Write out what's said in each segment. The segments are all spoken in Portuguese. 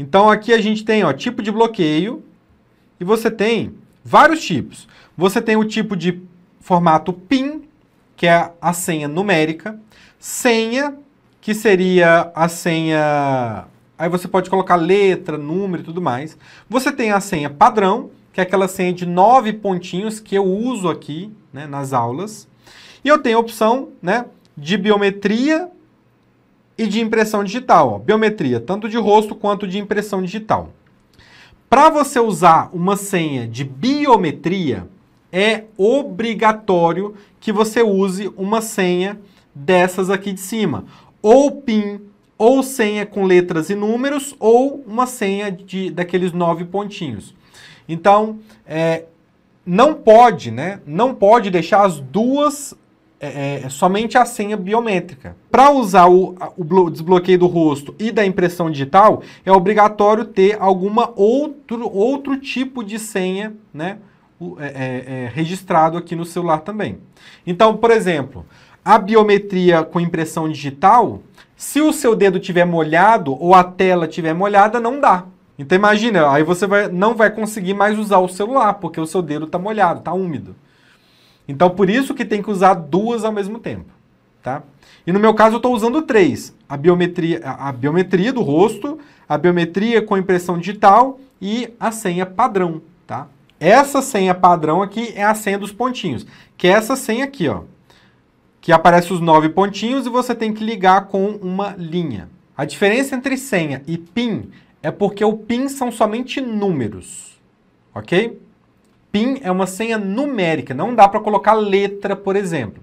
Então aqui a gente tem ó, tipo de bloqueio e você tem vários tipos. Você tem o tipo de formato PIN, que é a senha numérica, senha, que seria a senha. Aí você pode colocar letra, número e tudo mais. Você tem a senha padrão, que é aquela senha de nove pontinhos que eu uso aqui né, nas aulas. E eu tenho a opção né, de biometria e de impressão digital, ó, biometria, tanto de rosto quanto de impressão digital. Para você usar uma senha de biometria, é obrigatório que você use uma senha dessas aqui de cima, ou PIN, ou senha com letras e números, ou uma senha de, daqueles nove pontinhos. Então, é, não pode, né? Não pode deixar as duas é, é, é, somente a senha biométrica. Para usar o, o, desbloqueio do rosto e da impressão digital, é obrigatório ter alguma outro, outro tipo de senha né, é, é, é, registrado aqui no celular também. Então, por exemplo, a biometria com impressão digital, se o seu dedo tiver molhado ou a tela tiver molhada, não dá. Então imagina, aí você vai, não vai conseguir mais usar o celular, porque o seu dedo está molhado, está úmido. Então, por isso que tem que usar duas ao mesmo tempo, tá? E no meu caso, eu estou usando três. A biometria, a biometria do rosto, a biometria com impressão digital e a senha padrão, tá? Essa senha padrão aqui é a senha dos pontinhos, que é essa senha aqui, ó. Que aparece os nove pontinhos e você tem que ligar com uma linha. A diferença entre senha e PIN é porque o PIN são somente números, ok? PIN é uma senha numérica, não dá para colocar letra, por exemplo.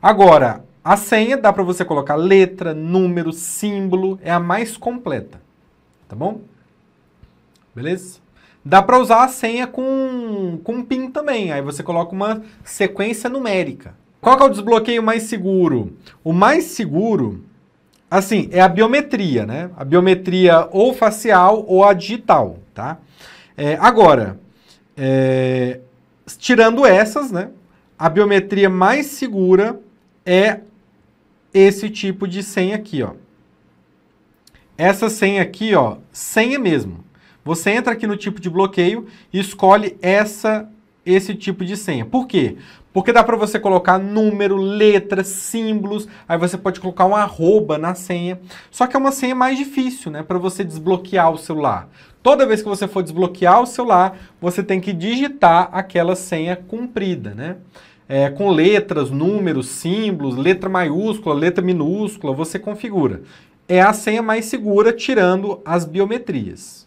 Agora, a senha dá para você colocar letra, número, símbolo, é a mais completa, tá bom? Beleza? Dá para usar a senha com, com PIN também, aí você coloca uma sequência numérica. Qual é o desbloqueio mais seguro? O mais seguro, assim, é a biometria, né? A biometria ou facial ou a digital, tá? É, agora, é, tirando essas, né, a biometria mais segura é esse tipo de senha aqui, ó. Essa senha aqui, ó, senha mesmo. Você entra aqui no tipo de bloqueio e escolhe essa esse tipo de senha. Por quê? Porque dá para você colocar número, letra, símbolos, aí você pode colocar um arroba na senha. Só que é uma senha mais difícil, né, para você desbloquear o celular. Toda vez que você for desbloquear o celular, você tem que digitar aquela senha cumprida, né? É, com letras, números, símbolos, letra maiúscula, letra minúscula, você configura. É a senha mais segura, tirando as biometrias.